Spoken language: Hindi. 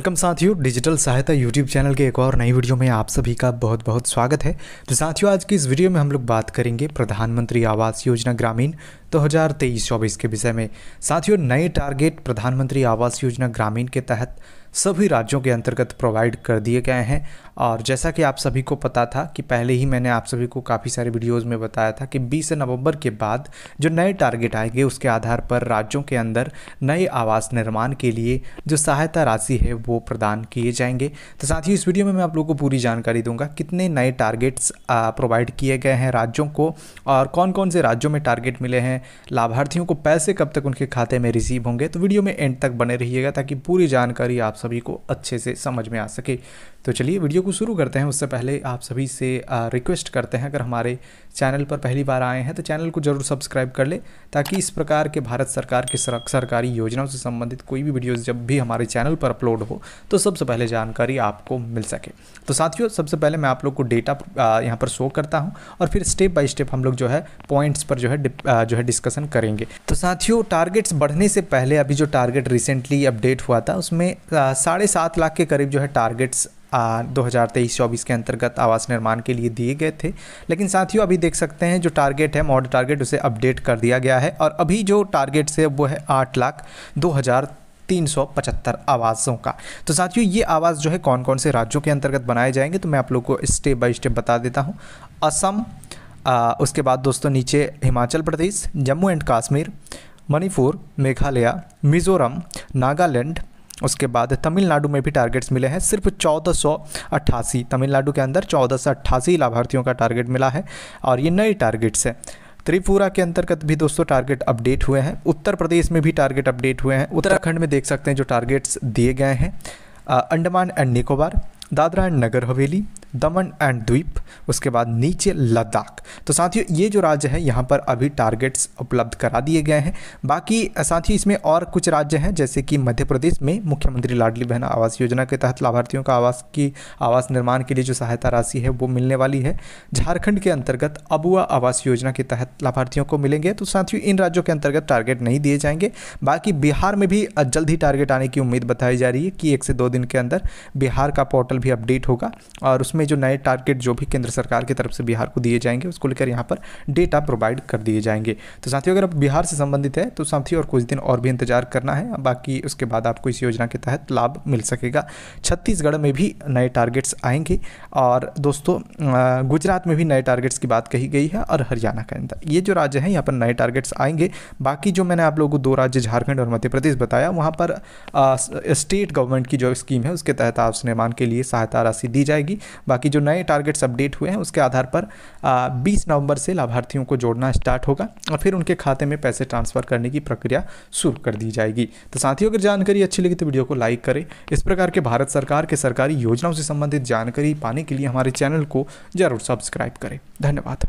वेलकम साथियों डिजिटल सहायता यूट्यूब चैनल के एक और नई वीडियो में आप सभी का बहुत बहुत स्वागत है तो साथियों आज की इस वीडियो में हम लोग बात करेंगे प्रधानमंत्री आवास योजना ग्रामीण 2023 24 के विषय में साथियों नए टारगेट प्रधानमंत्री आवास योजना ग्रामीण के तहत सभी राज्यों के अंतर्गत प्रोवाइड कर दिए गए हैं और जैसा कि आप सभी को पता था कि पहले ही मैंने आप सभी को काफ़ी सारे वीडियोस में बताया था कि 20 नवंबर के बाद जो नए टारगेट आएंगे उसके आधार पर राज्यों के अंदर नए आवास निर्माण के लिए जो सहायता राशि है वो प्रदान किए जाएंगे तो साथ ही इस वीडियो में मैं आप लोगों को पूरी जानकारी दूंगा कितने नए टारगेट्स प्रोवाइड किए गए हैं राज्यों को और कौन कौन से राज्यों में टारगेट मिले हैं लाभार्थियों को पैसे कब तक उनके खाते में रिसीव होंगे तो वीडियो में एंड तक बने रहिएगा ताकि पूरी जानकारी आप सभी को अच्छे से समझ में आ सके तो चलिए वीडियो को शुरू करते हैं उससे पहले आप सभी से रिक्वेस्ट करते हैं अगर हमारे चैनल पर पहली बार आए हैं तो चैनल को जरूर सब्सक्राइब कर ले ताकि इस प्रकार के भारत सरकार के सरकारी योजनाओं से संबंधित कोई भी वीडियोज़ जब भी हमारे चैनल पर अपलोड हो तो सबसे पहले जानकारी आपको मिल सके तो साथियों सबसे पहले मैं आप लोग को डेटा यहाँ पर शो करता हूँ और फिर स्टेप बाय स्टेप हम लोग जो है पॉइंट्स पर जो है जो है डिस्कशन करेंगे तो साथियों टारगेट्स बढ़ने से पहले अभी जो टारगेट रिसेंटली अपडेट हुआ था उसमें साढ़े सात लाख के करीब जो है टारगेट्स दो हज़ार के अंतर्गत आवास निर्माण के लिए दिए गए थे लेकिन साथियों अभी देख सकते हैं जो टारगेट है मॉडल टारगेट उसे अपडेट कर दिया गया है और अभी जो टारगेट्स है वो है आठ लाख दो तीन सौ पचहत्तर आवासों का तो साथियों ये आवास जो है कौन कौन से राज्यों के अंतर्गत बनाए जाएंगे तो मैं आप लोगों को स्टेप बाय स्टेप बता देता हूँ असम आ, उसके बाद दोस्तों नीचे हिमाचल प्रदेश जम्मू एंड कश्मीर मणिपुर मेघालय मिज़ोरम नागालैंड उसके बाद तमिलनाडु में भी टारगेट्स मिले हैं सिर्फ चौदह सौ अट्ठासी तमिलनाडु के अंदर चौदह सौ अट्ठासी लाभार्थियों का टारगेट मिला है और ये नए टारगेट्स हैं त्रिपुरा के अंतर्गत भी दोस्तों टारगेट अपडेट हुए हैं उत्तर प्रदेश में भी टारगेट अपडेट हुए हैं उत्तराखंड में देख सकते हैं जो टारगेट्स दिए गए हैं Andaman and Nicobar Dadra and Nagar Haveli Daman and द्वीप उसके बाद नीचे लद्दाख तो साथियों ये जो राज्य है यहाँ पर अभी टारगेट्स उपलब्ध करा दिए गए हैं बाकी साथियों इसमें और कुछ राज्य हैं जैसे कि मध्य प्रदेश में मुख्यमंत्री लाडली बहन आवास योजना के तहत लाभार्थियों का आवास की आवास निर्माण के लिए जो सहायता राशि है वो मिलने वाली है झारखंड के अंतर्गत अबुआ आवास योजना के तहत लाभार्थियों को मिलेंगे तो साथियों इन राज्यों के अंतर्गत टारगेट नहीं दिए जाएंगे बाकी बिहार में भी जल्द ही टारगेट आने की उम्मीद बताई जा रही है कि एक से दो दिन के अंदर बिहार का पोर्टल भी अपडेट होगा और उसमें में जो नए टारगेट जो भी केंद्र सरकार की तरफ से बिहार को दिए जाएंगे उसको लेकर यहाँ पर डेटा प्रोवाइड कर दिए जाएंगे तो साथियों अगर आप बिहार से संबंधित है तो साथियों और कुछ दिन और भी इंतजार करना है बाकी उसके बाद आपको इस योजना के तहत लाभ मिल सकेगा छत्तीसगढ़ में भी नए टारगेट्स आएंगे और दोस्तों गुजरात में भी नए टारगेट्स की बात कही गई है और हरियाणा के अंदर ये जो राज्य हैं यहाँ पर नए टारगेट्स आएंगे बाकी जो मैंने आप लोगों को दो राज्य झारखंड और मध्य प्रदेश बताया वहाँ पर स्टेट गवर्नमेंट की जो स्कीम है उसके तहत आवास निर्माण के लिए सहायता राशि दी जाएगी बाकी जो नए टारगेट्स अपडेट हुए हैं उसके आधार पर बीस नवंबर से लाभार्थियों को जोड़ना स्टार्ट होगा और फिर उनके खाते में पैसे ट्रांसफ़र करने की प्रक्रिया शुरू कर दी जाएगी तो साथियों अगर जानकारी अच्छी लगी तो वीडियो को लाइक करें इस प्रकार के भारत सरकार के सरकारी योजनाओं से संबंधित जानकारी पाने के लिए हमारे चैनल को जरूर सब्सक्राइब करें धन्यवाद